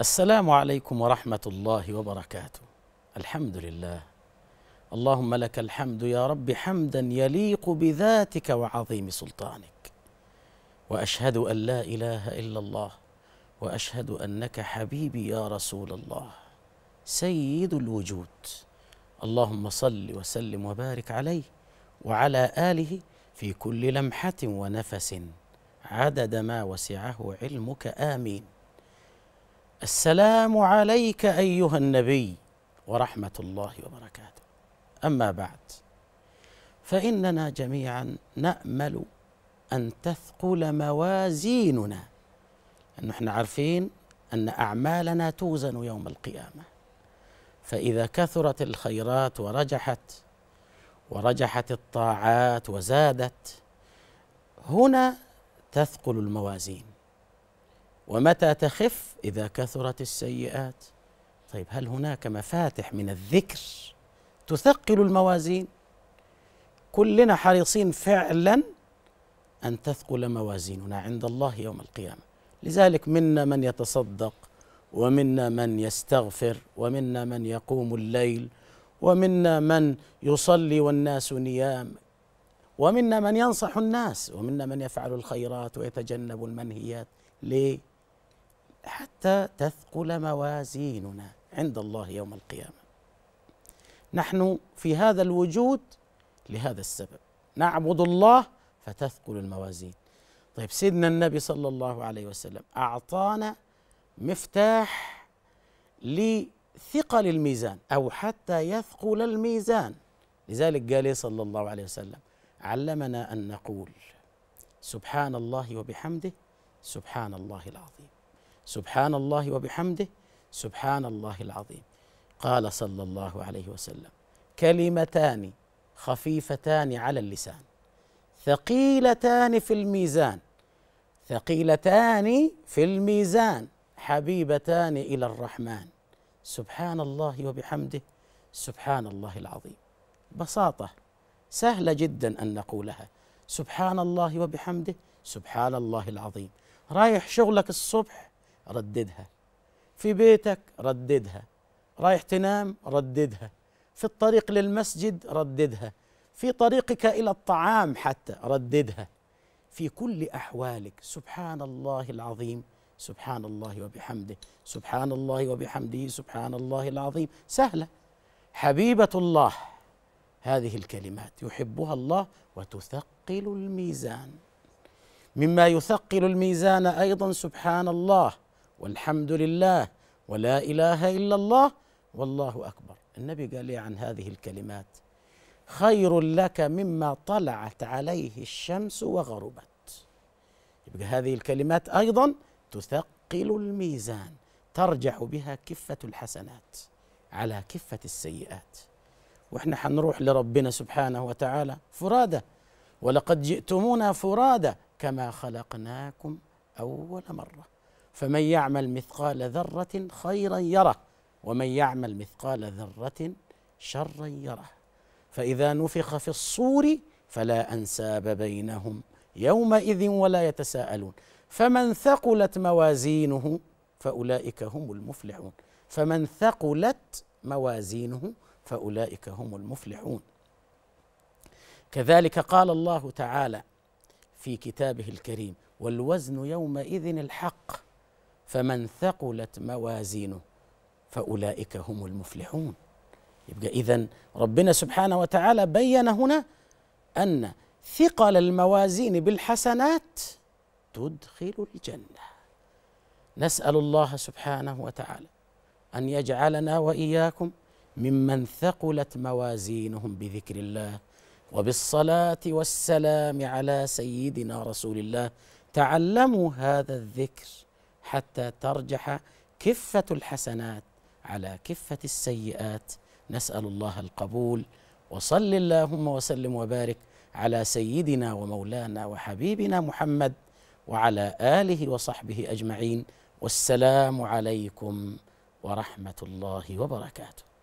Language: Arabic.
السلام عليكم ورحمة الله وبركاته. الحمد لله. اللهم لك الحمد يا رب حمدا يليق بذاتك وعظيم سلطانك. وأشهد أن لا إله إلا الله وأشهد أنك حبيبي يا رسول الله سيد الوجود. اللهم صل وسلم وبارك عليه وعلى آله في كل لمحة ونفس عدد ما وسعه علمك آمين. السلام عليك ايها النبي ورحمه الله وبركاته اما بعد فاننا جميعا نامل ان تثقل موازيننا ان احنا عارفين ان اعمالنا توزن يوم القيامه فاذا كثرت الخيرات ورجحت ورجحت الطاعات وزادت هنا تثقل الموازين ومتى تخف إذا كثرت السيئات طيب هل هناك مفاتح من الذكر تثقل الموازين كلنا حريصين فعلا أن تثقل موازيننا عند الله يوم القيامة لذلك منا من يتصدق ومنا من يستغفر ومنا من يقوم الليل ومنا من يصلي والناس نيام ومنا من ينصح الناس ومنا من يفعل الخيرات ويتجنب المنهيات ليه حتى تثقل موازيننا عند الله يوم القيامه نحن في هذا الوجود لهذا السبب نعبد الله فتثقل الموازين طيب سيدنا النبي صلى الله عليه وسلم اعطانا مفتاح لثقل الميزان او حتى يثقل الميزان لذلك قال صلى الله عليه وسلم علمنا ان نقول سبحان الله وبحمده سبحان الله العظيم سبحان الله وبحمده سبحان الله العظيم قال صلى الله عليه وسلم كلمتان خفيفتان على اللسان ثقيلتان في الميزان ثقيلتان في الميزان حبيبتان الى الرحمن سبحان الله وبحمده سبحان الله العظيم بساطه سهله جدا ان نقولها سبحان الله وبحمده سبحان الله العظيم رايح شغلك الصبح رددها في بيتك رددها رايح تنام رددها في الطريق للمسجد رددها في طريقك الى الطعام حتى رددها في كل احوالك سبحان الله العظيم سبحان الله وبحمده سبحان الله وبحمده سبحان الله العظيم سهله حبيبه الله هذه الكلمات يحبها الله وتثقل الميزان مما يثقل الميزان ايضا سبحان الله والحمد لله ولا اله الا الله والله اكبر النبي قال لي عن هذه الكلمات خير لك مما طلعت عليه الشمس وغربت يبقى هذه الكلمات ايضا تثقل الميزان ترجع بها كفه الحسنات على كفه السيئات واحنا حنروح لربنا سبحانه وتعالى فرادى ولقد جئتمونا فرادى كما خلقناكم اول مره فمن يعمل مثقال ذرة خيرا يره ومن يعمل مثقال ذرة شرا يره فإذا نفخ في الصور فلا أنساب بينهم يومئذ ولا يتساءلون فمن ثقلت موازينه فأولئك هم المفلحون فمن ثقلت موازينه فأولئك هم المفلحون كذلك قال الله تعالى في كتابه الكريم والوزن يومئذ الحق فمن ثقلت موازينه فأولئك هم المفلحون يبقى إذا ربنا سبحانه وتعالى بين هنا أن ثقل الموازين بالحسنات تدخل الجنة نسأل الله سبحانه وتعالى أن يجعلنا وإياكم ممن ثقلت موازينهم بذكر الله وبالصلاة والسلام على سيدنا رسول الله تعلموا هذا الذكر حتى ترجح كفة الحسنات على كفة السيئات نسأل الله القبول وصل اللهم وسلم وبارك على سيدنا ومولانا وحبيبنا محمد وعلى آله وصحبه أجمعين والسلام عليكم ورحمة الله وبركاته